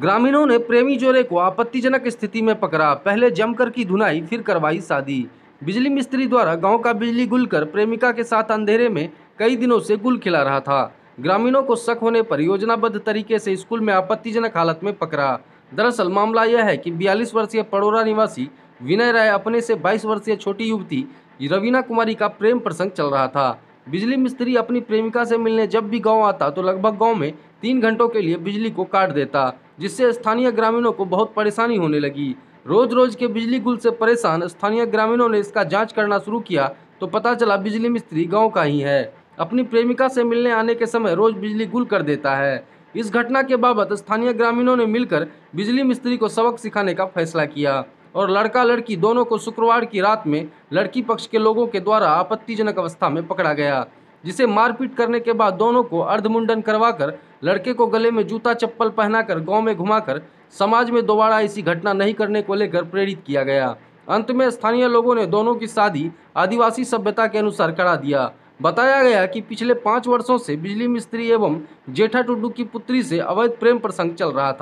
ग्रामीणों ने प्रेमी जोड़े को आपत्तिजनक स्थिति में पकड़ा पहले जमकर की धुनाई फिर करवाई शादी बिजली मिस्त्री द्वारा गांव का बिजली गुल कर प्रेमिका के साथ अंधेरे में कई दिनों से गुल खिला रहा था ग्रामीणों को शक होने पर योजनाबद्ध तरीके से स्कूल में आपत्तिजनक हालत में पकड़ा दरअसल मामला यह है कि बयालीस वर्षीय पड़ोरा निवासी विनय राय अपने से बाईस वर्षीय छोटी युवती रवीना कुमारी का प्रेम प्रसंग चल रहा था बिजली मिस्त्री अपनी प्रेमिका से मिलने जब भी गांव आता तो लगभग गांव में तीन घंटों के लिए बिजली को काट देता जिससे स्थानीय ग्रामीणों को बहुत परेशानी होने लगी रोज रोज के बिजली गुल से परेशान स्थानीय ग्रामीणों ने इसका जांच करना शुरू किया तो पता चला बिजली मिस्त्री गांव का ही है अपनी प्रेमिका से मिलने आने के समय रोज बिजली गुल कर देता है इस घटना के बाबत स्थानीय ग्रामीणों ने मिलकर बिजली मिस्त्री को सबक सिखाने का फैसला किया और लड़का लड़की दोनों को शुक्रवार की रात में लड़की पक्ष के लोगों के द्वारा आपत्तिजनक अवस्था में पकड़ा गया जिसे मारपीट करने के बाद दोनों को अर्धमुंडन करवाकर लड़के को गले में जूता चप्पल पहनाकर गांव में घुमाकर समाज में दोबारा ऐसी घटना नहीं करने को लेकर प्रेरित किया गया अंत में स्थानीय लोगों ने दोनों की शादी आदिवासी सभ्यता के अनुसार करा दिया बताया गया कि पिछले पाँच वर्षों से बिजली मिस्त्री एवं जेठा टुड्डू की पुत्री से अवैध प्रेम प्रसंग चल रहा था